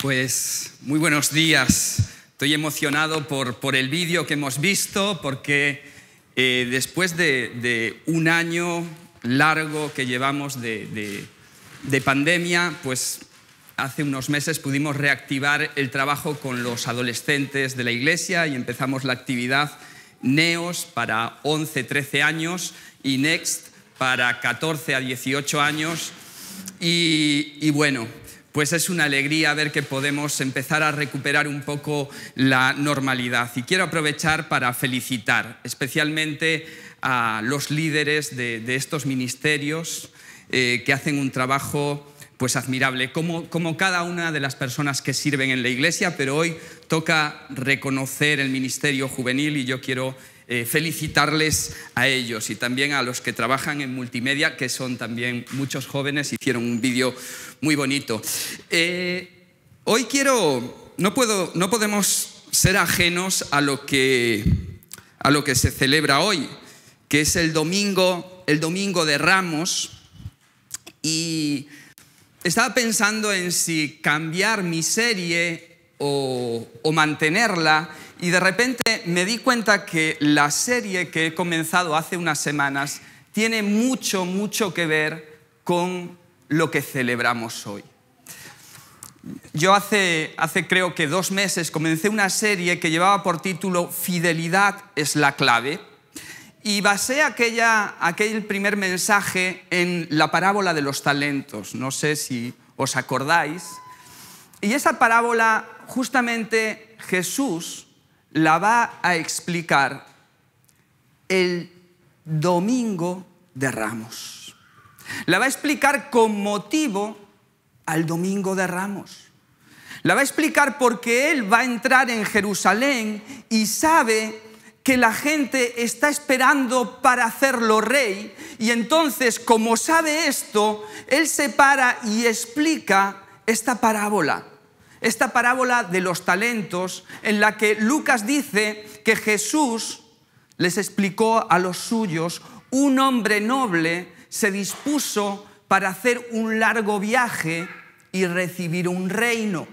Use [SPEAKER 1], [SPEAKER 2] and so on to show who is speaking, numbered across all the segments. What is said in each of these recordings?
[SPEAKER 1] Pues muy buenos días. Estoy emocionado por, el vídeo que hemos visto porque eh, después de, un año largo que llevamos de, pandemia, pues hace unos meses pudimos reactivar el trabajo con los adolescentes de la iglesia y empezamos la actividad NEOS para 11, 13 años y NEXT para 14 a 18 años. y bueno, pues es una alegría ver que podemos empezar a recuperar un poco la normalidad. Y quiero aprovechar para felicitar especialmente a los líderes de, estos ministerios eh, que hacen un trabajo pues admirable, como, como, cada una de las personas que sirven en la iglesia, pero hoy toca reconocer el ministerio juvenil y yo quiero eh, felicitarles a ellos y también a los que trabajan en multimedia, que son también muchos jóvenes, hicieron un vídeo muy bonito. Eh, hoy quiero, no, puedo, no podemos ser ajenos a lo, que, a lo que se celebra hoy, que es el domingo, el domingo de Ramos, y estaba pensando en si cambiar mi serie o mantenerla y de repente me di cuenta que la serie que he comenzado hace unas semanas tiene mucho, mucho que ver con lo que celebramos hoy. Yo hace, hace creo que dos meses comencé una serie que llevaba por título Fidelidad es la clave y basé aquella, aquel primer mensaje en la parábola de los talentos. No sé si os acordáis. Y esa parábola justamente Jesús la va a explicar el domingo de Ramos. La va a explicar con motivo al domingo de Ramos. La va a explicar porque él va a entrar en Jerusalén y sabe que la gente está esperando para hacerlo rey. Y entonces, como sabe esto, él se para y explica esta parábola esta parábola de los talentos en la que Lucas dice que Jesús les explicó a los suyos, un hombre noble se dispuso para hacer un largo viaje y recibir un reino.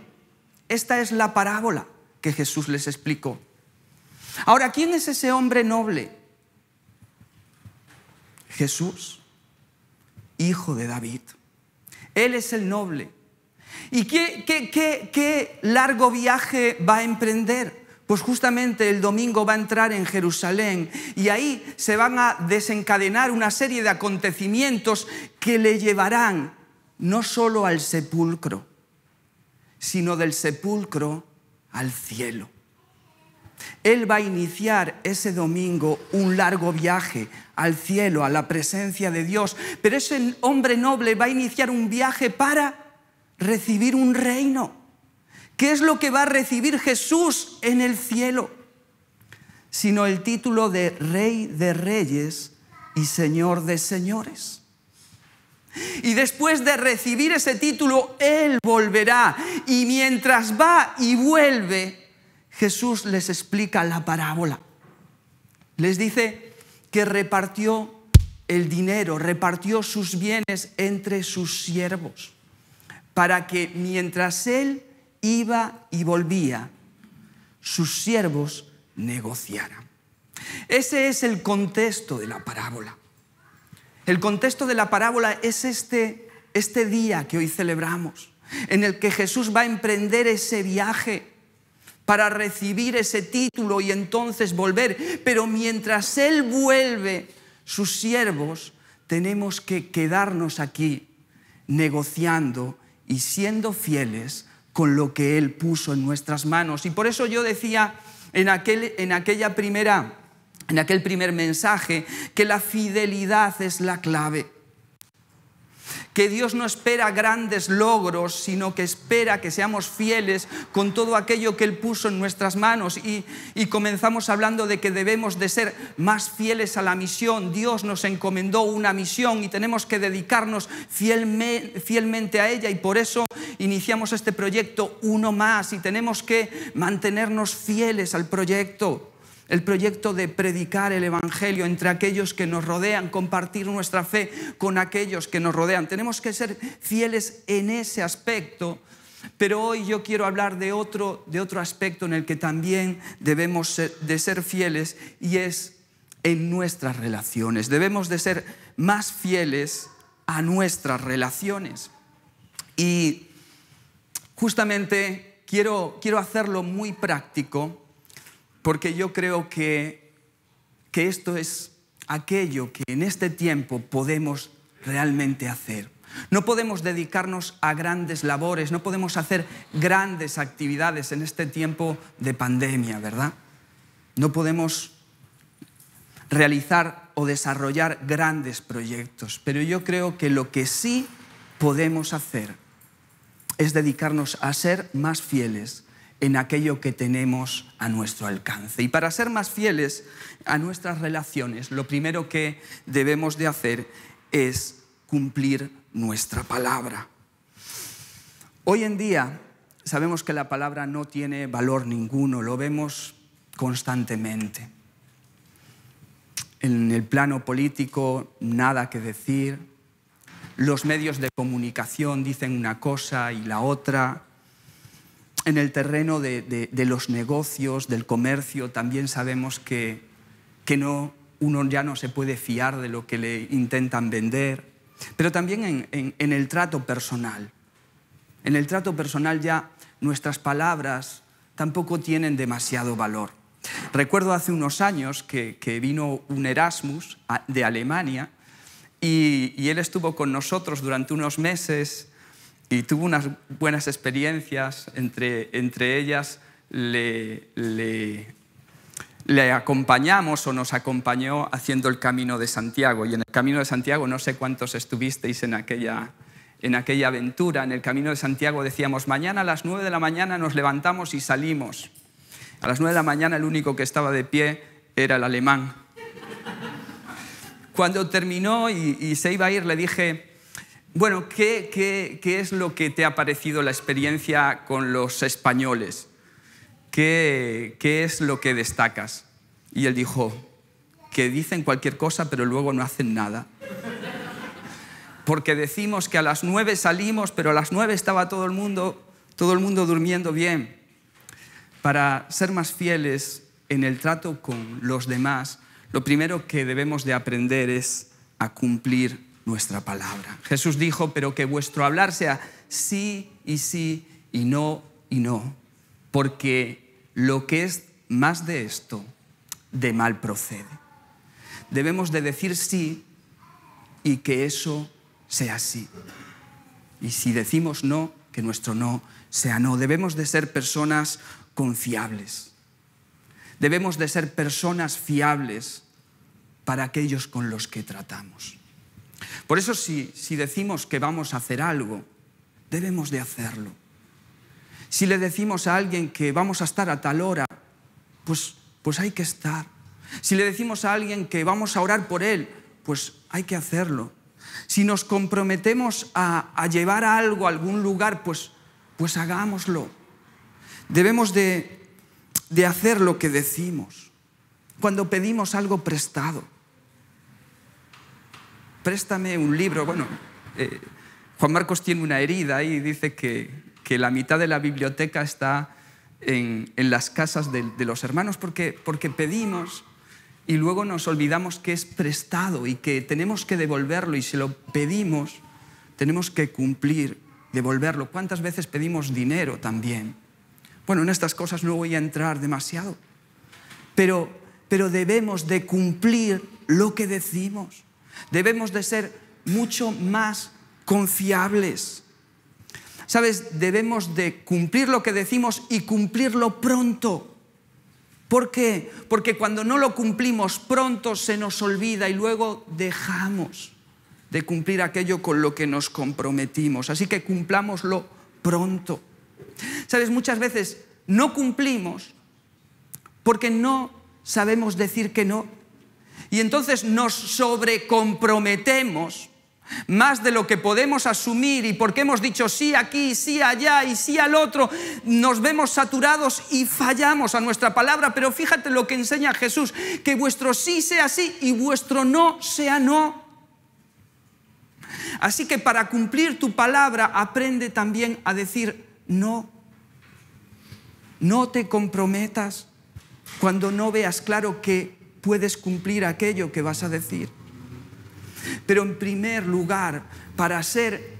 [SPEAKER 1] Esta es la parábola que Jesús les explicó. Ahora, ¿quién es ese hombre noble? Jesús, hijo de David. Él es el noble. ¿Y qué, qué, qué, qué largo viaje va a emprender? Pues justamente el domingo va a entrar en Jerusalén y ahí se van a desencadenar una serie de acontecimientos que le llevarán no solo al sepulcro, sino del sepulcro al cielo. Él va a iniciar ese domingo un largo viaje al cielo, a la presencia de Dios, pero ese hombre noble va a iniciar un viaje para recibir un reino. ¿Qué es lo que va a recibir Jesús en el cielo? Sino el título de Rey de Reyes y Señor de Señores. Y después de recibir ese título, Él volverá. Y mientras va y vuelve, Jesús les explica la parábola. Les dice que repartió el dinero, repartió sus bienes entre sus siervos para que mientras él iba y volvía, sus siervos negociaran. Ese es el contexto de la parábola. El contexto de la parábola es este, este día que hoy celebramos, en el que Jesús va a emprender ese viaje para recibir ese título y entonces volver. Pero mientras Él vuelve, sus siervos, tenemos que quedarnos aquí negociando y siendo fieles con lo que Él puso en nuestras manos. Y por eso yo decía en, aquel, en aquella primera en aquel primer mensaje, que la fidelidad es la clave que Dios no espera grandes logros, sino que espera que seamos fieles con todo aquello que Él puso en nuestras manos. Y, comenzamos hablando de que debemos de ser más fieles a la misión. Dios nos encomendó una misión y tenemos que dedicarnos fielmente a ella. Y por eso iniciamos este proyecto uno más y tenemos que mantenernos fieles al proyecto el proyecto de predicar el Evangelio entre aquellos que nos rodean, compartir nuestra fe con aquellos que nos rodean. Tenemos que ser fieles en ese aspecto, pero hoy yo quiero hablar de otro, de otro aspecto en el que también debemos de ser fieles y es en nuestras relaciones. Debemos de ser más fieles a nuestras relaciones. Y justamente quiero, quiero hacerlo muy práctico porque yo creo que, esto es aquello que en este tiempo podemos realmente hacer. No podemos dedicarnos a grandes labores, no podemos hacer grandes actividades en este tiempo de pandemia, ¿verdad? No podemos realizar o desarrollar grandes proyectos, pero yo creo que lo que sí podemos hacer es dedicarnos a ser más fieles en aquello que tenemos a nuestro alcance. Y para ser más fieles a nuestras relaciones, lo primero que debemos de hacer es cumplir nuestra palabra. Hoy en día sabemos que la palabra no tiene valor ninguno, lo vemos constantemente. En el plano político, nada que decir. Los medios de comunicación dicen una cosa y la otra en el terreno de, los negocios, del comercio, también sabemos que, que no, uno ya no se puede fiar de lo que le intentan vender, pero también en, el trato personal. En el trato personal ya nuestras palabras tampoco tienen demasiado valor. Recuerdo hace unos años que, vino un Erasmus de Alemania y, él estuvo con nosotros durante unos meses y tuvo unas buenas experiencias, entre, ellas le, acompañamos o nos acompañó haciendo el Camino de Santiago. Y en el Camino de Santiago no sé cuántos estuvisteis en aquella, en aquella aventura. En el Camino de Santiago decíamos, mañana a las nueve de la mañana nos levantamos y salimos. A las nueve de la mañana el único que estaba de pie era el alemán. Cuando terminó y se iba a ir, le dije, bueno, ¿qué, ¿qué, qué, es lo que te ha parecido la experiencia con los españoles? ¿Qué, ¿Qué es lo que destacas? Y él dijo, que dicen cualquier cosa pero luego no hacen nada. Porque decimos que a las nueve salimos, pero a las nueve estaba todo el mundo, todo el mundo durmiendo bien. Para ser más fieles en el trato con los demás, lo primero que debemos de aprender es a cumplir nuestra palabra. Jesús dijo, pero que vuestro hablar sea sí y sí y no y no, porque lo que es más de esto, de mal procede. Debemos de decir sí y que eso sea sí. Y si decimos no, que nuestro no sea no. Debemos de ser personas confiables. Debemos de ser personas fiables para aquellos con los que tratamos. Por eso si, decimos que vamos a hacer algo, debemos de hacerlo. Si le decimos a alguien que vamos a estar a tal hora, pues, pues hay que estar. Si le decimos a alguien que vamos a orar por él, pues hay que hacerlo. Si nos comprometemos a, llevar algo a algún lugar, pues, pues hagámoslo. Debemos de hacer lo que decimos. Cuando pedimos algo prestado, préstame un libro. Bueno, eh, Juan Marcos tiene una herida y dice que, la mitad de la biblioteca está en, las casas de, los hermanos porque, porque pedimos y luego nos olvidamos que es prestado y que tenemos que devolverlo y si lo pedimos tenemos que cumplir, devolverlo. ¿Cuántas veces pedimos dinero también? Bueno, en estas cosas no voy a entrar demasiado, pero, pero debemos de cumplir lo que decimos. Debemos de ser mucho más confiables. Sabes, debemos de cumplir lo que decimos y cumplirlo pronto. ¿Por qué? Porque cuando no lo cumplimos pronto se nos olvida y luego dejamos de cumplir aquello con lo que nos comprometimos. Así que cumplámoslo pronto. Sabes, muchas veces no cumplimos porque no sabemos decir que no. Y entonces nos sobrecomprometemos más de lo que podemos asumir y porque hemos dicho sí aquí, sí allá y sí al otro, nos vemos saturados y fallamos a nuestra palabra, pero fíjate lo que enseña Jesús, que vuestro sí sea sí y vuestro no sea no. Así que para cumplir tu palabra aprende también a decir no. No te comprometas cuando no veas claro que puedes cumplir aquello que vas a decir. Pero en primer lugar, para ser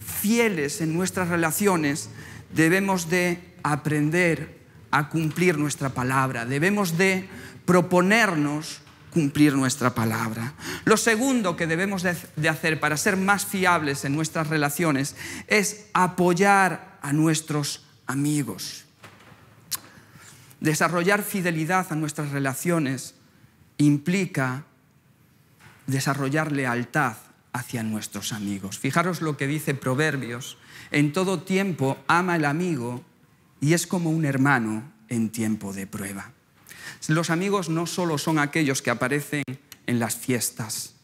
[SPEAKER 1] fieles en nuestras relaciones, debemos de aprender a cumplir nuestra palabra, debemos de proponernos cumplir nuestra palabra. Lo segundo que debemos de hacer para ser más fiables en nuestras relaciones es apoyar a nuestros amigos. Desarrollar fidelidad a nuestras relaciones implica desarrollar lealtad hacia nuestros amigos. Fijaros lo que dice Proverbios, en todo tiempo ama el amigo y es como un hermano en tiempo de prueba. Los amigos no solo son aquellos que aparecen en las fiestas,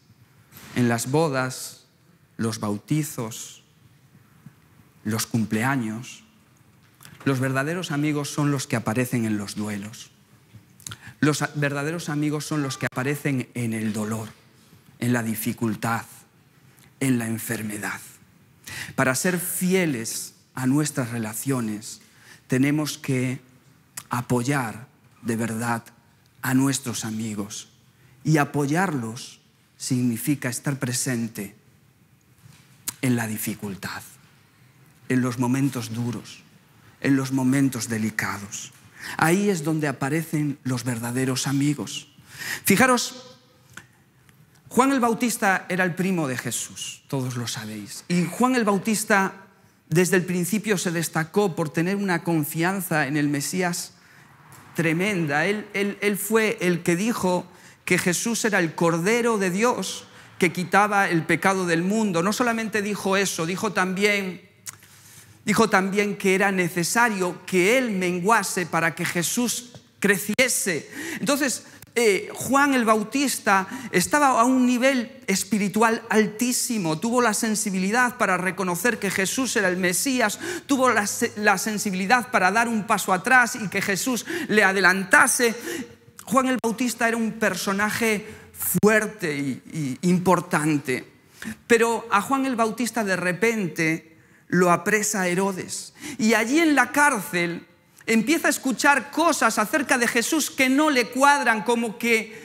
[SPEAKER 1] en las bodas, los bautizos, los cumpleaños. Los verdaderos amigos son los que aparecen en los duelos los verdaderos amigos son los que aparecen en el dolor, en la dificultad, en la enfermedad. Para ser fieles a nuestras relaciones, tenemos que apoyar de verdad a nuestros amigos. Y apoyarlos significa estar presente en la dificultad, en los momentos duros, en los momentos delicados. Ahí es donde aparecen los verdaderos amigos. Fijaros, Juan el Bautista era el primo de Jesús, todos lo sabéis. Y Juan el Bautista desde el principio se destacó por tener una confianza en el Mesías tremenda. Él, fue el que dijo que Jesús era el Cordero de Dios que quitaba el pecado del mundo. No solamente dijo eso, dijo también Dijo también que era necesario que él menguase para que Jesús creciese. Entonces, eh, Juan el Bautista estaba a un nivel espiritual altísimo, tuvo la sensibilidad para reconocer que Jesús era el Mesías, tuvo la, sensibilidad para dar un paso atrás y que Jesús le adelantase. Juan el Bautista era un personaje fuerte y, y importante, pero a Juan el Bautista de repente lo apresa Herodes. Y allí en la cárcel empieza a escuchar cosas acerca de Jesús que no le cuadran, como que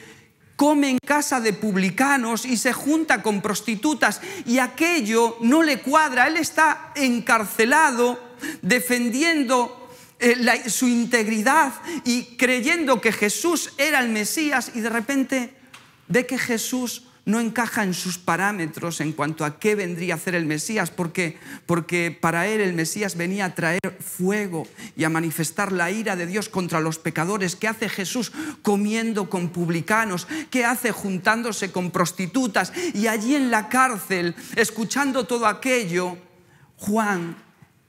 [SPEAKER 1] come en casa de publicanos y se junta con prostitutas y aquello no le cuadra. Él está encarcelado defendiendo eh, su integridad y creyendo que Jesús era el Mesías y de repente ve que Jesús no encaja en sus parámetros en cuanto a qué vendría a hacer el Mesías, porque, para él el Mesías venía a traer fuego y a manifestar la ira de Dios contra los pecadores. ¿Qué hace Jesús comiendo con publicanos? ¿Qué hace juntándose con prostitutas? Y allí en la cárcel, escuchando todo aquello, Juan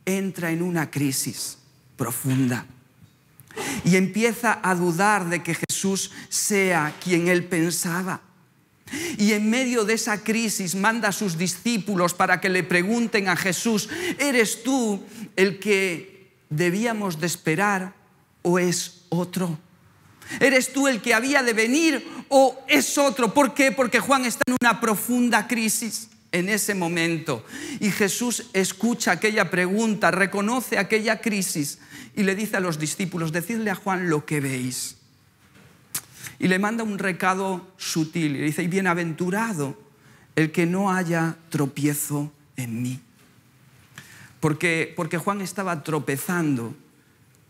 [SPEAKER 1] entra en una crisis profunda y empieza a dudar de que Jesús sea quien él pensaba y en medio de esa crisis manda a sus discípulos para que le pregunten a Jesús, ¿eres tú el que debíamos de esperar o es otro? ¿Eres tú el que había de venir o es otro? ¿Por qué? Porque Juan está en una profunda crisis en ese momento. Y Jesús escucha aquella pregunta, reconoce aquella crisis y le dice a los discípulos, decidle a Juan lo que veis y le manda un recado sutil. Y le dice, y bienaventurado el que no haya tropiezo en mí. Porque, Juan estaba tropezando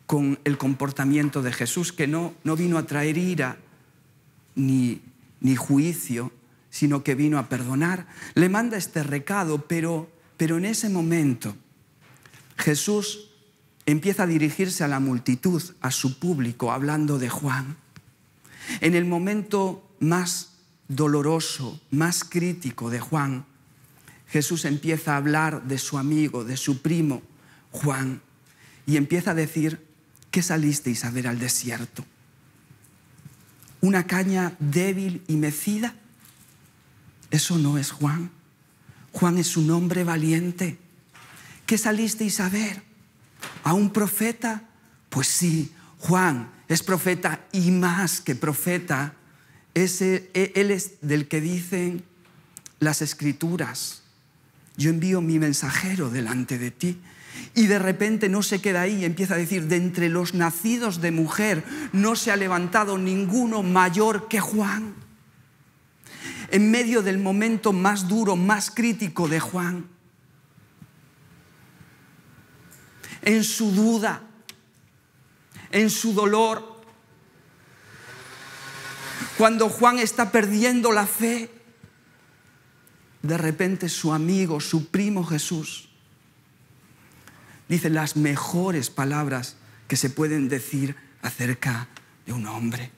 [SPEAKER 1] con el comportamiento de Jesús, que no, vino a traer ira ni, ni juicio, sino que vino a perdonar. Le manda este recado, pero, pero en ese momento Jesús empieza a dirigirse a la multitud, a su público, hablando de Juan. En el momento más doloroso, más crítico de Juan, Jesús empieza a hablar de su amigo, de su primo, Juan, y empieza a decir, ¿qué salisteis a ver al desierto? ¿Una caña débil y mecida? Eso no es Juan. Juan es un hombre valiente. ¿Qué salisteis a ver? ¿A un profeta? Pues sí, Juan es profeta y más que profeta, e, él es del que dicen las escrituras, yo envío mi mensajero delante de ti. Y de repente no se queda ahí, empieza a decir, de entre los nacidos de mujer no se ha levantado ninguno mayor que Juan. En medio del momento más duro, más crítico de Juan, en su duda, en su dolor, cuando Juan está perdiendo la fe, de repente su amigo, su primo Jesús, dice las mejores palabras que se pueden decir acerca de un hombre.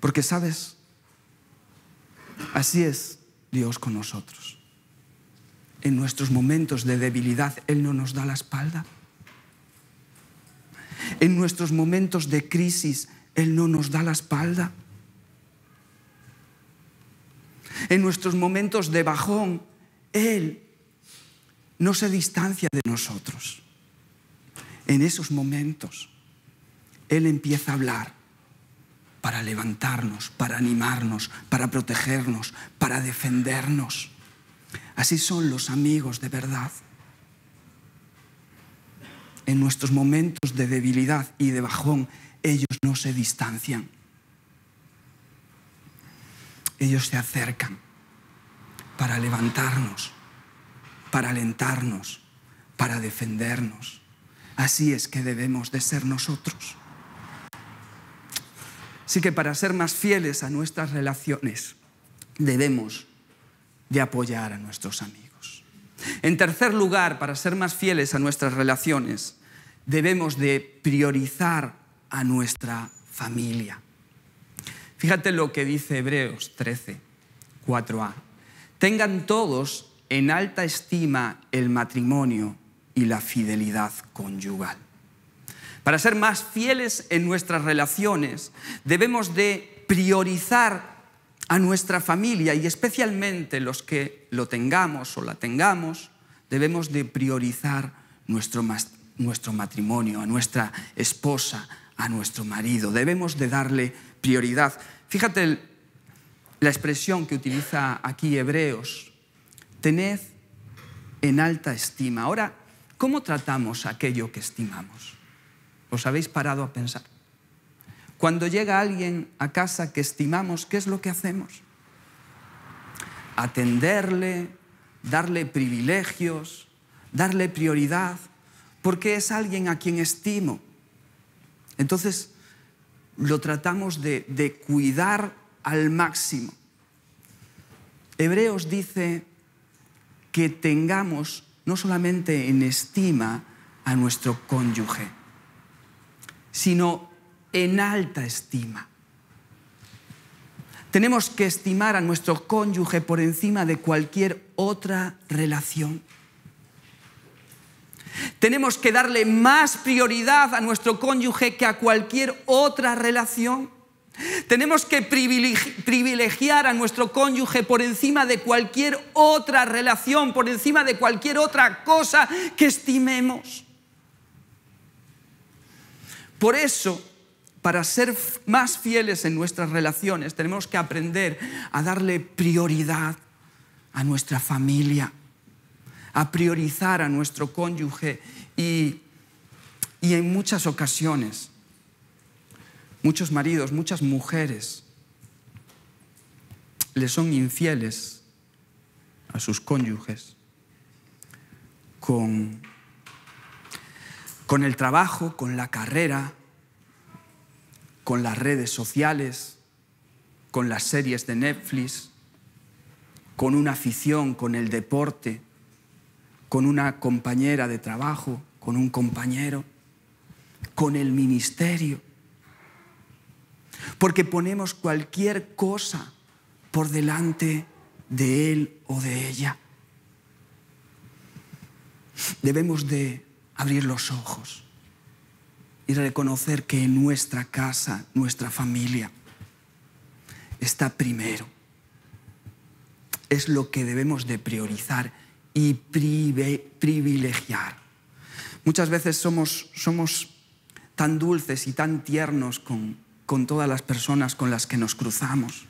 [SPEAKER 1] Porque sabes, así es Dios con nosotros. En nuestros momentos de debilidad Él no nos da la espalda. En nuestros momentos de crisis, Él no nos da la espalda. En nuestros momentos de bajón, Él no se distancia de nosotros. En esos momentos, Él empieza a hablar para levantarnos, para animarnos, para protegernos, para defendernos. Así son los amigos de verdad en nuestros momentos de debilidad y de bajón, ellos no se distancian. Ellos se acercan para levantarnos, para alentarnos, para defendernos. Así es que debemos de ser nosotros. Así que para ser más fieles a nuestras relaciones, debemos de apoyar a nuestros amigos. En tercer lugar, para ser más fieles a nuestras relaciones, debemos de priorizar a nuestra familia. Fíjate lo que dice Hebreos 13, 4a. Tengan todos en alta estima el matrimonio y la fidelidad conyugal. Para ser más fieles en nuestras relaciones, debemos de priorizar a nuestra familia y especialmente los que lo tengamos o la tengamos debemos de priorizar nuestro, matrimonio, a nuestra esposa, a nuestro marido. Debemos de darle prioridad. Fíjate la expresión que utiliza aquí Hebreos, tened en alta estima. Ahora, ¿cómo tratamos aquello que estimamos? ¿Os habéis parado a pensar? Cuando llega alguien a casa que estimamos, ¿qué es lo que hacemos? Atenderle, darle privilegios, darle prioridad, porque es alguien a quien estimo. Entonces, lo tratamos de, cuidar al máximo. Hebreos dice que tengamos no solamente en estima a nuestro cónyuge, sino en alta estima. Tenemos que estimar a nuestro cónyuge por encima de cualquier otra relación. Tenemos que darle más prioridad a nuestro cónyuge que a cualquier otra relación. Tenemos que privilegiar a nuestro cónyuge por encima de cualquier otra relación, por encima de cualquier otra cosa que estimemos. Por eso para ser más fieles en nuestras relaciones tenemos que aprender a darle prioridad a nuestra familia, a priorizar a nuestro cónyuge y, en muchas ocasiones, muchos maridos, muchas mujeres le son infieles a sus cónyuges con el trabajo, con la carrera, con las redes sociales, con las series de Netflix, con una afición, con el deporte, con una compañera de trabajo, con un compañero, con el ministerio. Porque ponemos cualquier cosa por delante de él o de ella. Debemos de abrir los ojos y reconocer que nuestra casa, nuestra familia, está primero. Es lo que debemos de priorizar y privilegiar. Muchas veces somos, somos tan dulces y tan tiernos con, con todas las personas con las que nos cruzamos,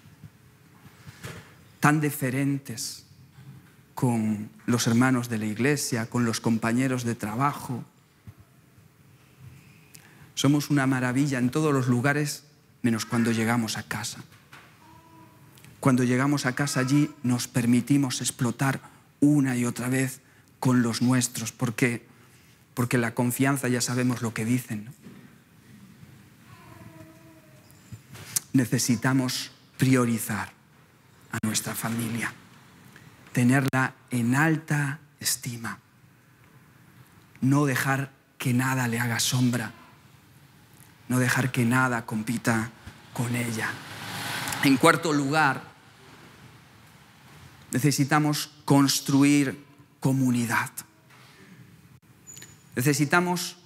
[SPEAKER 1] tan deferentes con los hermanos de la iglesia, con los compañeros de trabajo, somos una maravilla en todos los lugares, menos cuando llegamos a casa. Cuando llegamos a casa allí nos permitimos explotar una y otra vez con los nuestros, porque, porque la confianza ya sabemos lo que dicen. Necesitamos priorizar a nuestra familia, tenerla en alta estima, no dejar que nada le haga sombra no dejar que nada compita con ella. En cuarto lugar, necesitamos construir comunidad. Necesitamos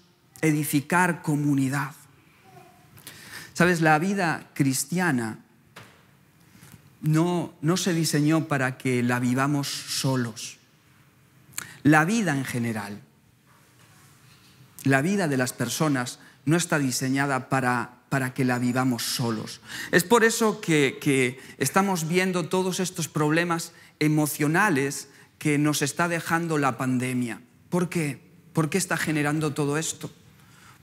[SPEAKER 1] edificar comunidad. Sabes, la vida cristiana no, no, se diseñó para que la vivamos solos. La vida en general, la vida de las personas no está diseñada para, que la vivamos solos. Es por eso que, que estamos viendo todos estos problemas emocionales que nos está dejando la pandemia. ¿Por qué? ¿Por qué está generando todo esto?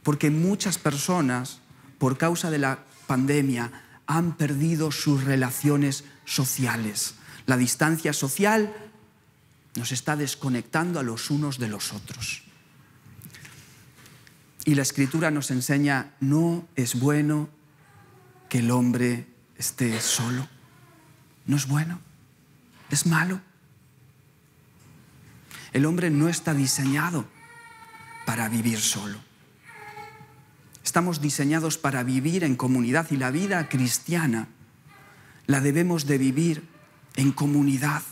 [SPEAKER 1] Porque muchas personas, por causa de la pandemia, han perdido sus relaciones sociales. La distancia social nos está desconectando a los unos de los otros. Y la escritura nos enseña, no es bueno que el hombre esté solo. No es bueno, es malo. El hombre no está diseñado para vivir solo. Estamos diseñados para vivir en comunidad y la vida cristiana la debemos de vivir en comunidad,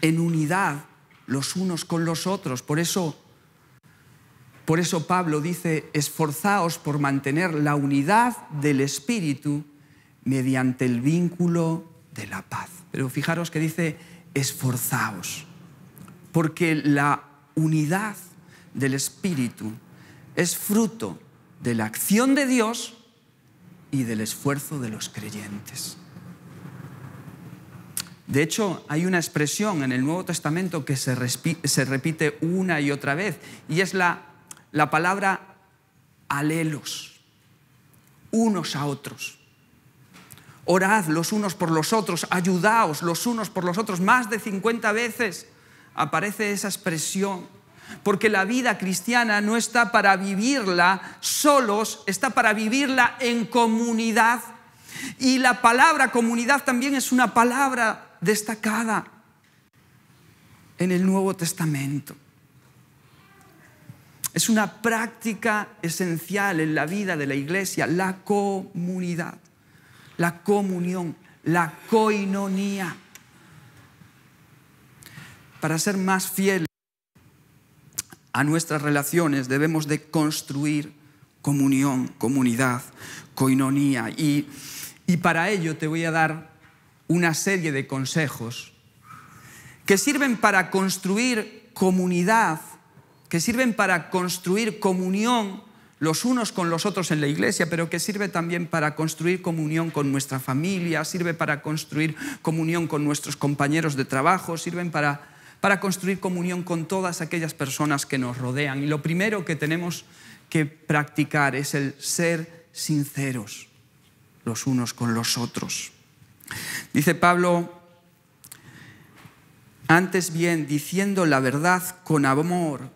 [SPEAKER 1] en unidad los unos con los otros. Por eso por eso Pablo dice, esforzaos por mantener la unidad del Espíritu mediante el vínculo de la paz. Pero fijaros que dice, esforzaos, porque la unidad del Espíritu es fruto de la acción de Dios y del esfuerzo de los creyentes. De hecho, hay una expresión en el Nuevo Testamento que se, repite una y otra vez, y es la la palabra alelos, unos a otros. Orad los unos por los otros, ayudaos los unos por los otros. Más de 50 veces aparece esa expresión, porque la vida cristiana no está para vivirla solos, está para vivirla en comunidad. Y la palabra comunidad también es una palabra destacada en el Nuevo Testamento. Es una práctica esencial en la vida de la iglesia, la comunidad, la comunión, la coinonía. Para ser más fieles a nuestras relaciones debemos de construir comunión, comunidad, coinonía. Y, y para ello te voy a dar una serie de consejos que sirven para construir comunidad que sirven para construir comunión los unos con los otros en la iglesia, pero que sirve también para construir comunión con nuestra familia, sirve para construir comunión con nuestros compañeros de trabajo, sirven para, para construir comunión con todas aquellas personas que nos rodean. Y lo primero que tenemos que practicar es el ser sinceros los unos con los otros. Dice Pablo, antes bien, diciendo la verdad con amor,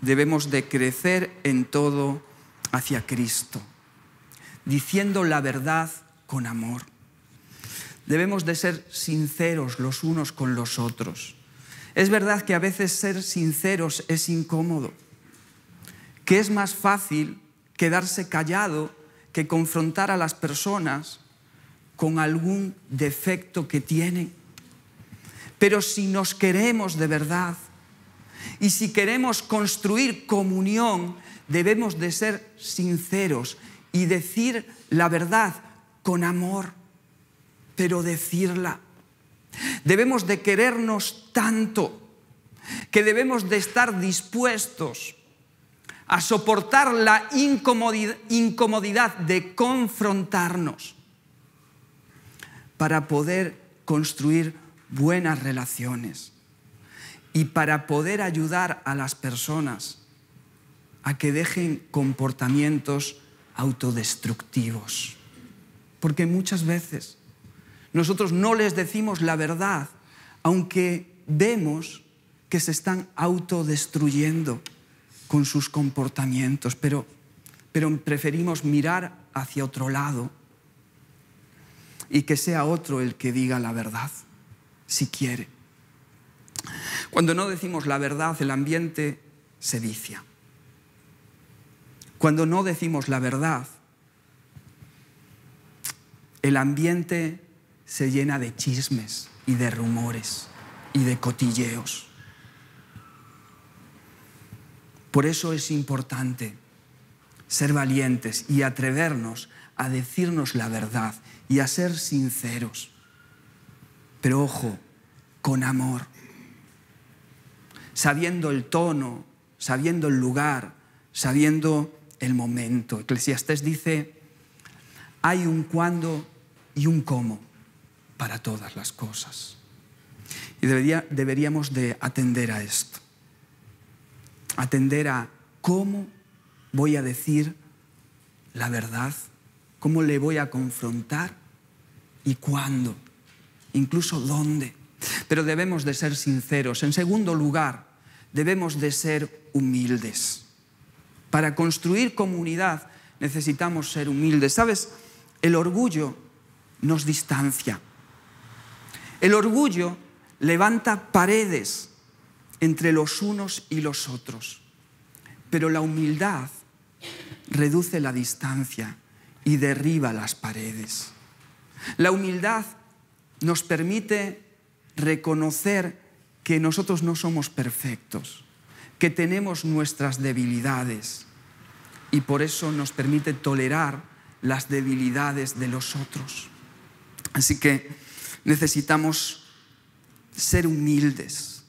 [SPEAKER 1] debemos de crecer en todo hacia Cristo, diciendo la verdad con amor. Debemos de ser sinceros los unos con los otros. Es verdad que a veces ser sinceros es incómodo, que es más fácil quedarse callado que confrontar a las personas con algún defecto que tienen. Pero si nos queremos de verdad, y si queremos construir comunión, debemos de ser sinceros y decir la verdad con amor, pero decirla. Debemos de querernos tanto que debemos de estar dispuestos a soportar la incomodidad, de confrontarnos para poder construir buenas relaciones y para poder ayudar a las personas a que dejen comportamientos autodestructivos. Porque muchas veces nosotros no les decimos la verdad, aunque vemos que se están autodestruyendo con sus comportamientos, pero, pero preferimos mirar hacia otro lado y que sea otro el que diga la verdad, si quiere. Cuando no decimos la verdad, el ambiente se vicia. Cuando no decimos la verdad, el ambiente se llena de chismes y de rumores y de cotilleos. Por eso es importante ser valientes y atrevernos a decirnos la verdad y a ser sinceros. Pero ojo, con amor sabiendo el tono, sabiendo el lugar, sabiendo el momento. Eclesiastés dice, hay un cuándo y un cómo para todas las cosas. Y deberíamos de atender a esto. Atender a cómo voy a decir la verdad, cómo le voy a confrontar y cuándo, incluso dónde. Pero debemos de ser sinceros. En segundo lugar, debemos de ser humildes. Para construir comunidad necesitamos ser humildes. ¿Sabes? El orgullo nos distancia. El orgullo levanta paredes entre los unos y los otros. Pero la humildad reduce la distancia y derriba las paredes. La humildad nos permite reconocer que nosotros no somos perfectos, que tenemos nuestras debilidades y por eso nos permite tolerar las debilidades de los otros. Así que necesitamos ser humildes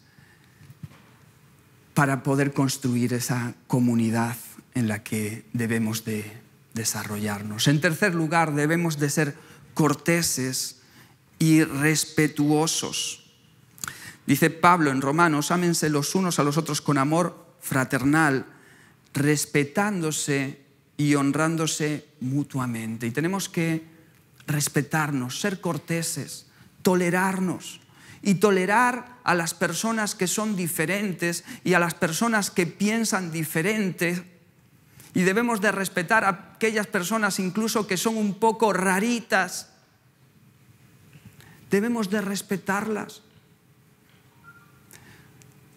[SPEAKER 1] para poder construir esa comunidad en la que debemos de desarrollarnos. En tercer lugar, debemos de ser corteses y respetuosos. Dice Pablo en Romanos, ámense los unos a los otros con amor fraternal, respetándose y honrándose mutuamente. Y tenemos que respetarnos, ser corteses, tolerarnos y tolerar a las personas que son diferentes y a las personas que piensan diferente. Y debemos de respetar a aquellas personas incluso que son un poco raritas. Debemos de respetarlas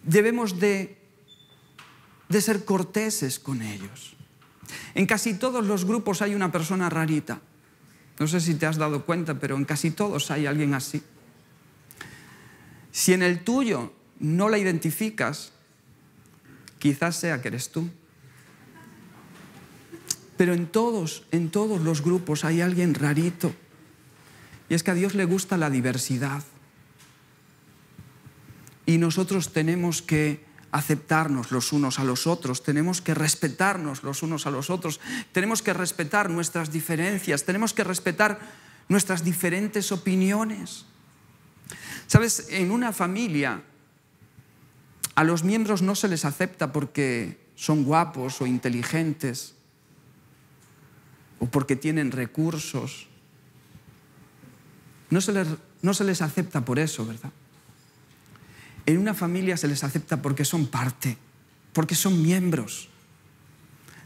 [SPEAKER 1] debemos de, de ser corteses con ellos. En casi todos los grupos hay una persona rarita. No sé si te has dado cuenta, pero en casi todos hay alguien así. Si en el tuyo no la identificas, quizás sea que eres tú. Pero en todos, en todos los grupos hay alguien rarito. Y es que a Dios le gusta la diversidad. Y nosotros tenemos que aceptarnos los unos a los otros, tenemos que respetarnos los unos a los otros, tenemos que respetar nuestras diferencias, tenemos que respetar nuestras diferentes opiniones. Sabes, en una familia a los miembros no se les acepta porque son guapos o inteligentes o porque tienen recursos. No se les, no se les acepta por eso, ¿verdad? En una familia se les acepta porque son parte, porque son miembros.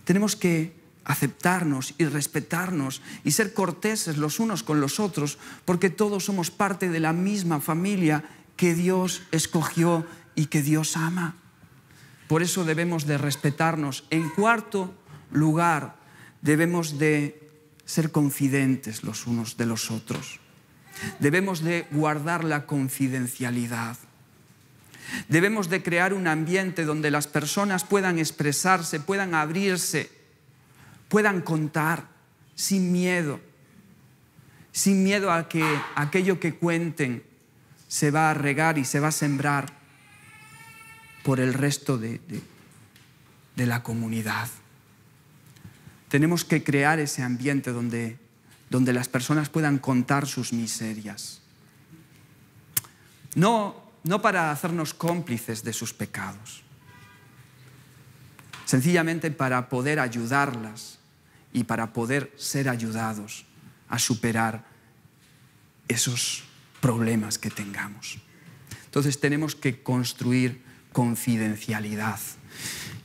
[SPEAKER 1] Tenemos que aceptarnos y respetarnos y ser corteses los unos con los otros, porque todos somos parte de la misma familia que Dios escogió y que Dios ama. Por eso debemos de respetarnos. En cuarto lugar, debemos de ser confidentes los unos de los otros. Debemos de guardar la confidencialidad. Debemos de crear un ambiente donde las personas puedan expresarse, puedan abrirse, puedan contar sin miedo, sin miedo a que aquello que cuenten se va a regar y se va a sembrar por el resto de, la comunidad. Tenemos que crear ese ambiente donde, donde las personas puedan contar sus miserias. No no para hacernos cómplices de sus pecados, sencillamente para poder ayudarlas y para poder ser ayudados a superar esos problemas que tengamos. Entonces tenemos que construir confidencialidad.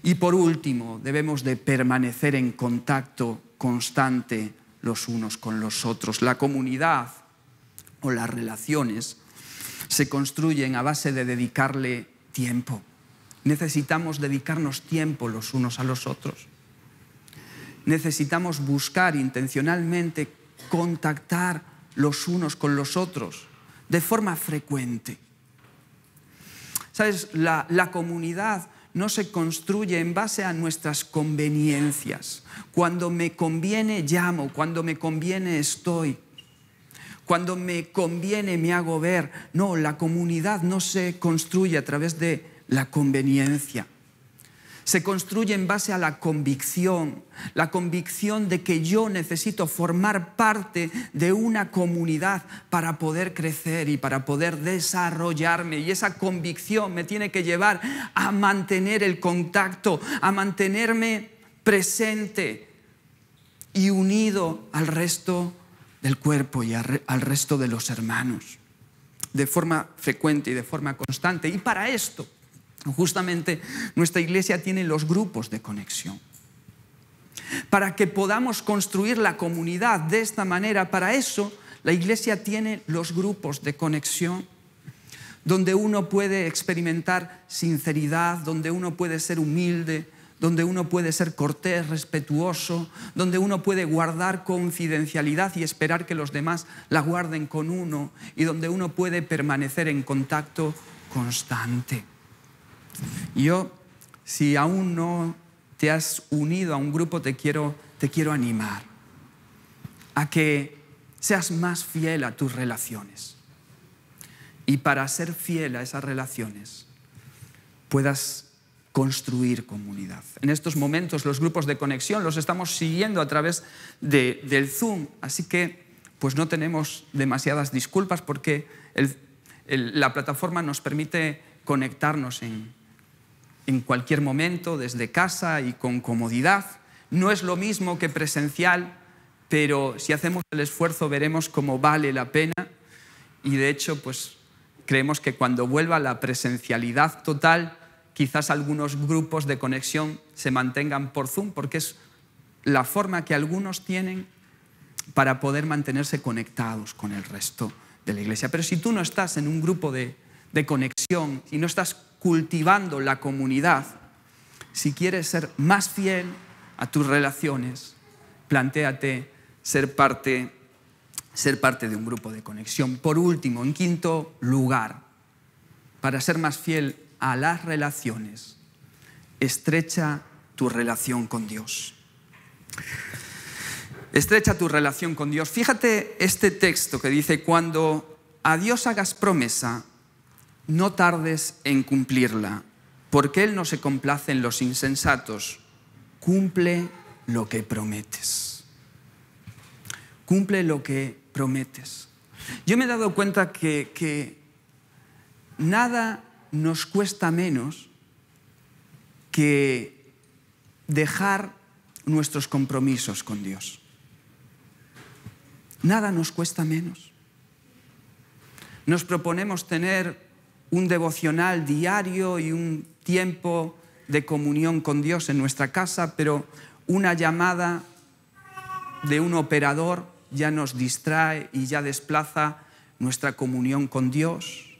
[SPEAKER 1] Y por último, debemos de permanecer en contacto constante los unos con los otros. La comunidad o las relaciones se construyen a base de dedicarle tiempo. Necesitamos dedicarnos tiempo los unos a los otros. Necesitamos buscar intencionalmente contactar los unos con los otros de forma frecuente. ¿Sabes? La, la, comunidad no se construye en base a nuestras conveniencias. Cuando me conviene, llamo. Cuando me conviene, estoy. Cuando me conviene me hago ver. No, la comunidad no se construye a través de la conveniencia. Se construye en base a la convicción, la convicción de que yo necesito formar parte de una comunidad para poder crecer y para poder desarrollarme. Y esa convicción me tiene que llevar a mantener el contacto, a mantenerme presente y unido al resto del cuerpo y al resto de los hermanos, de forma frecuente y de forma constante. Y para esto, justamente, nuestra iglesia tiene los grupos de conexión. Para que podamos construir la comunidad de esta manera, para eso la iglesia tiene los grupos de conexión donde uno puede experimentar sinceridad, donde uno puede ser humilde, donde uno puede ser cortés, respetuoso, donde uno puede guardar confidencialidad y esperar que los demás la guarden con uno y donde uno puede permanecer en contacto constante. Yo, si aún no te has unido a un grupo, te quiero, te quiero animar a que seas más fiel a tus relaciones. Y para ser fiel a esas relaciones, puedas construir comunidad. En estos momentos los grupos de conexión los estamos siguiendo a través del Zoom, así que pues no tenemos demasiadas disculpas porque la plataforma nos permite conectarnos en, cualquier momento, desde casa y con comodidad. No es lo mismo que presencial, pero si hacemos el esfuerzo veremos cómo vale la pena y de hecho pues creemos que cuando vuelva la presencialidad total, quizás algunos grupos de conexión se mantengan por Zoom, porque es la forma que algunos tienen para poder mantenerse conectados con el resto de la iglesia. Pero si tú no estás en un grupo de, conexión y no estás cultivando la comunidad, si quieres ser más fiel a tus relaciones, plantéate ser parte, ser parte de un grupo de conexión. Por último, en quinto lugar, para ser más fiel a las relaciones. Estrecha tu relación con Dios. Estrecha tu relación con Dios. Fíjate este texto que dice, cuando a Dios hagas promesa, no tardes en cumplirla, porque Él no se complace en los insensatos. Cumple lo que prometes. Cumple lo que prometes. Yo me he dado cuenta que, que nada nos cuesta menos que dejar nuestros compromisos con Dios. Nada nos cuesta menos. Nos proponemos tener un devocional diario y un tiempo de comunión con Dios en nuestra casa, pero una llamada de un operador ya nos distrae y ya desplaza nuestra comunión con Dios,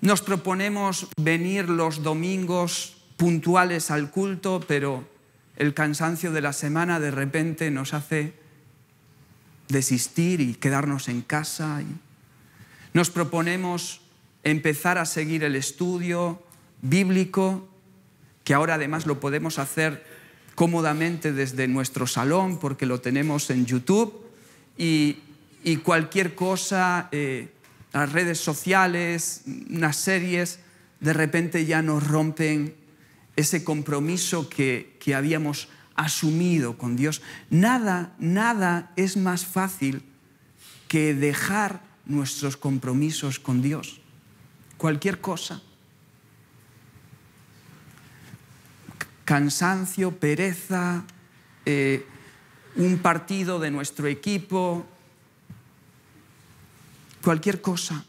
[SPEAKER 1] nos proponemos venir los domingos puntuales al culto, pero el cansancio de la semana de repente nos hace desistir y quedarnos en casa. Nos proponemos empezar a seguir el estudio bíblico, que ahora además lo podemos hacer cómodamente desde nuestro salón porque lo tenemos en YouTube y, cualquier cosa... Eh, las redes sociales, unas series, de repente ya nos rompen ese compromiso que, habíamos asumido con Dios. Nada, nada es más fácil que dejar nuestros compromisos con Dios. Cualquier cosa. Cansancio, pereza, eh, un partido de nuestro equipo, cualquier cosa.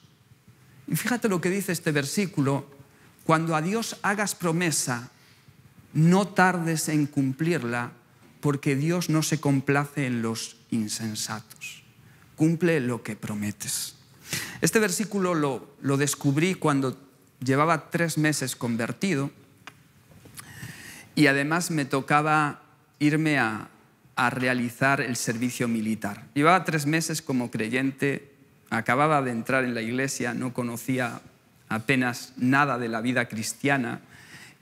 [SPEAKER 1] Y fíjate lo que dice este versículo, cuando a Dios hagas promesa, no tardes en cumplirla, porque Dios no se complace en los insensatos. Cumple lo que prometes. Este versículo lo, descubrí cuando llevaba tres meses convertido y además me tocaba irme a, a realizar el servicio militar. Llevaba tres meses como creyente acababa de entrar en la iglesia, no conocía apenas nada de la vida cristiana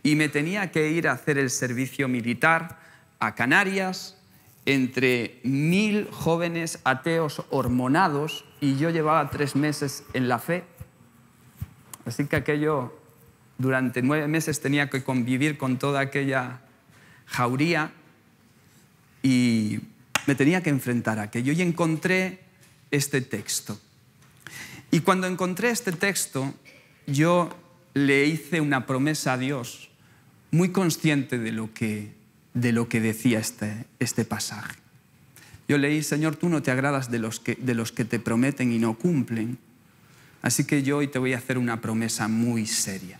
[SPEAKER 1] y me tenía que ir a hacer el servicio militar a Canarias entre mil jóvenes ateos hormonados y yo llevaba tres meses en la fe. Así que aquello, durante nueve meses tenía que convivir con toda aquella jauría y me tenía que enfrentar a aquello y encontré este texto. Y cuando encontré este texto, yo le hice una promesa a Dios muy consciente de lo que, de lo que decía este, este pasaje. Yo leí, Señor, tú no te agradas de los, que, de los que te prometen y no cumplen, así que yo hoy te voy a hacer una promesa muy seria.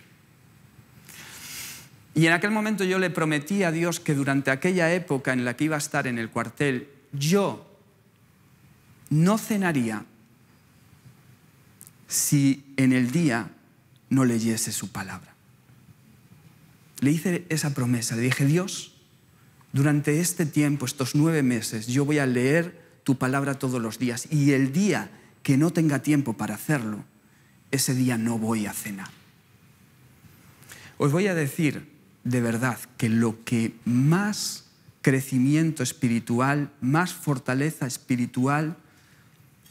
[SPEAKER 1] Y en aquel momento yo le prometí a Dios que durante aquella época en la que iba a estar en el cuartel, yo no cenaría si en el día no leyese su palabra. Le hice esa promesa, le dije, Dios, durante este tiempo, estos nueve meses, yo voy a leer tu palabra todos los días y el día que no tenga tiempo para hacerlo, ese día no voy a cenar. Os voy a decir de verdad que lo que más crecimiento espiritual, más fortaleza espiritual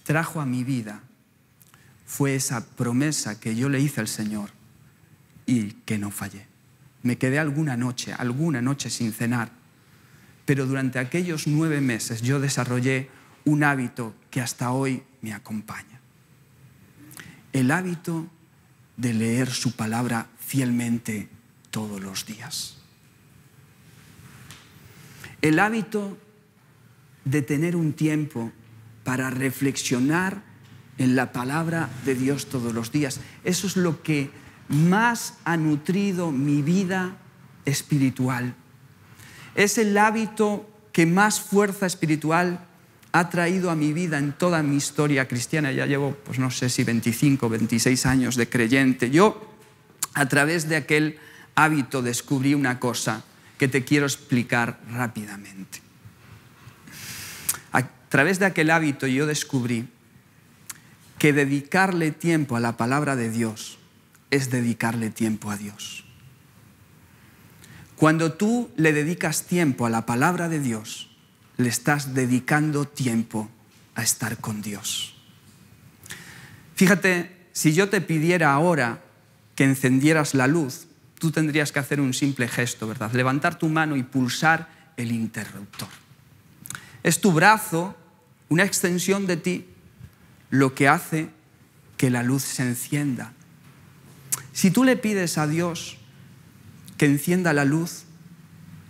[SPEAKER 1] trajo a mi vida fue esa promesa que yo le hice al Señor y que no fallé. Me quedé alguna noche, alguna noche sin cenar, pero durante aquellos nueve meses yo desarrollé un hábito que hasta hoy me acompaña. El hábito de leer su palabra fielmente todos los días. El hábito de tener un tiempo para reflexionar en la palabra de Dios todos los días. Eso es lo que más ha nutrido mi vida espiritual. Es el hábito que más fuerza espiritual ha traído a mi vida en toda mi historia cristiana. Ya llevo, pues no sé si 25, 26 años de creyente. Yo, a través de aquel hábito, descubrí una cosa que te quiero explicar rápidamente. A través de aquel hábito yo descubrí que dedicarle tiempo a la palabra de Dios es dedicarle tiempo a Dios. Cuando tú le dedicas tiempo a la palabra de Dios, le estás dedicando tiempo a estar con Dios. Fíjate, si yo te pidiera ahora que encendieras la luz, tú tendrías que hacer un simple gesto, ¿verdad? Levantar tu mano y pulsar el interruptor. Es tu brazo, una extensión de ti, lo que hace que la luz se encienda. Si tú le pides a Dios que encienda la luz,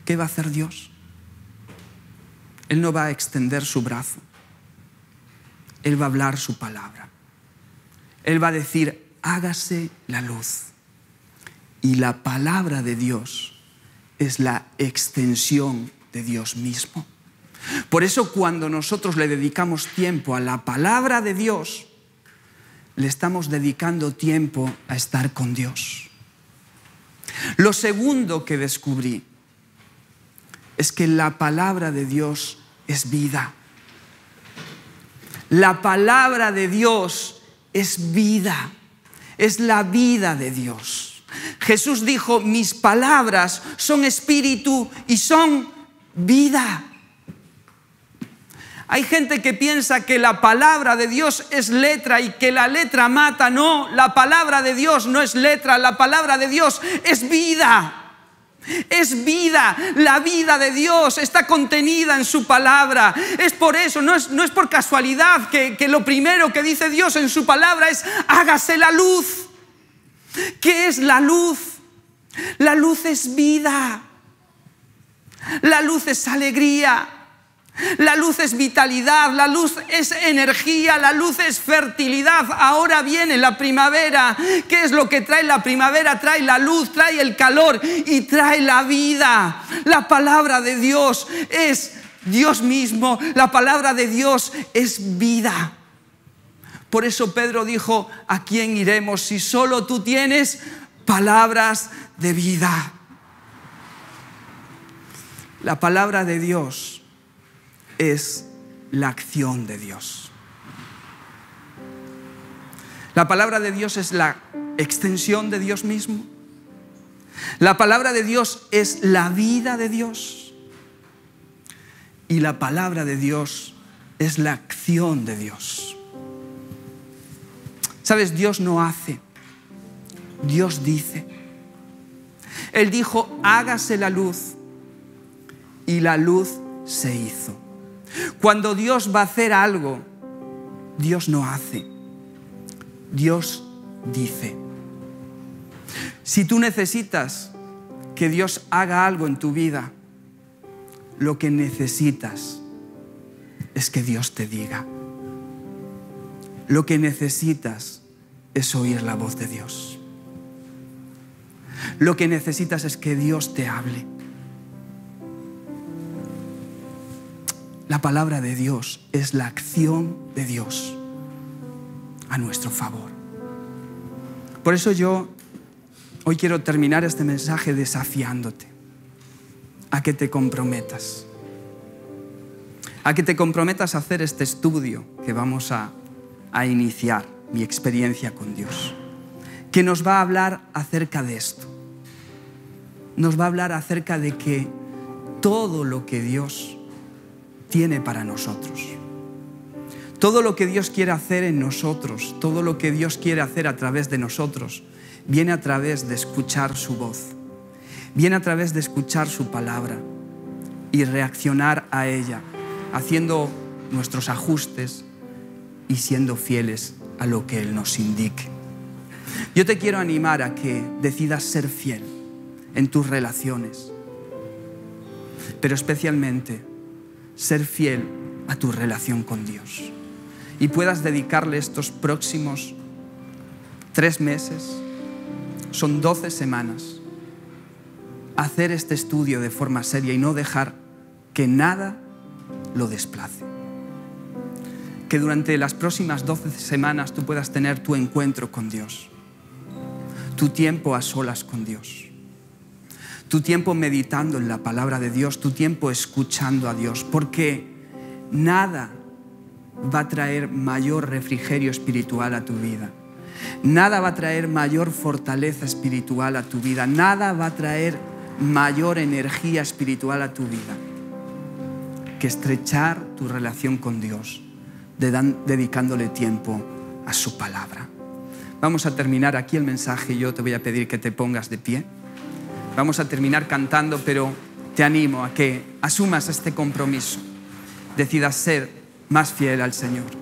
[SPEAKER 1] ¿qué va a hacer Dios? Él no va a extender su brazo. Él va a hablar su palabra. Él va a decir, hágase la luz. Y la palabra de Dios es la extensión de Dios mismo. Por eso cuando nosotros le dedicamos tiempo a la palabra de Dios, le estamos dedicando tiempo a estar con Dios. Lo segundo que descubrí es que la palabra de Dios es vida. La palabra de Dios es vida, es la vida de Dios. Jesús dijo, mis palabras son espíritu y son vida. Hay gente que piensa que la palabra de Dios es letra y que la letra mata. No, la palabra de Dios no es letra, la palabra de Dios es vida. Es vida, la vida de Dios está contenida en su palabra. Es por eso, no es, no es por casualidad que, que lo primero que dice Dios en su palabra es, hágase la luz. ¿Qué es la luz? La luz es vida. La luz es alegría. La luz es vitalidad, la luz es energía, la luz es fertilidad. Ahora viene la primavera. ¿Qué es lo que trae la primavera? Trae la luz, trae el calor y trae la vida. La palabra de Dios es Dios mismo. La palabra de Dios es vida. Por eso Pedro dijo, ¿a quién iremos si solo tú tienes palabras de vida? La palabra de Dios es la acción de Dios. La palabra de Dios es la extensión de Dios mismo. La palabra de Dios es la vida de Dios. Y la palabra de Dios es la acción de Dios. Sabes, Dios no hace, Dios dice. Él dijo, hágase la luz. Y la luz se hizo. Cuando Dios va a hacer algo, Dios no hace. Dios dice. Si tú necesitas que Dios haga algo en tu vida, lo que necesitas es que Dios te diga. Lo que necesitas es oír la voz de Dios. Lo que necesitas es que Dios te hable. La palabra de Dios es la acción de Dios a nuestro favor. Por eso yo hoy quiero terminar este mensaje desafiándote a que te comprometas, a que te comprometas a hacer este estudio que vamos a, a iniciar, mi experiencia con Dios, que nos va a hablar acerca de esto, nos va a hablar acerca de que todo lo que Dios tiene para nosotros. Todo lo que Dios quiere hacer en nosotros, todo lo que Dios quiere hacer a través de nosotros, viene a través de escuchar su voz, viene a través de escuchar su palabra y reaccionar a ella, haciendo nuestros ajustes y siendo fieles a lo que Él nos indique. Yo te quiero animar a que decidas ser fiel en tus relaciones, pero especialmente ser fiel a tu relación con Dios y puedas dedicarle estos próximos tres meses, son 12 semanas, a hacer este estudio de forma seria y no dejar que nada lo desplace. Que durante las próximas 12 semanas tú puedas tener tu encuentro con Dios, tu tiempo a solas con Dios tu tiempo meditando en la palabra de Dios, tu tiempo escuchando a Dios, porque nada va a traer mayor refrigerio espiritual a tu vida. Nada va a traer mayor fortaleza espiritual a tu vida. Nada va a traer mayor energía espiritual a tu vida que estrechar tu relación con Dios, dedicándole tiempo a su palabra. Vamos a terminar aquí el mensaje. Yo te voy a pedir que te pongas de pie. Vamos a terminar cantando, pero te animo a que asumas este compromiso, decidas ser más fiel al Señor.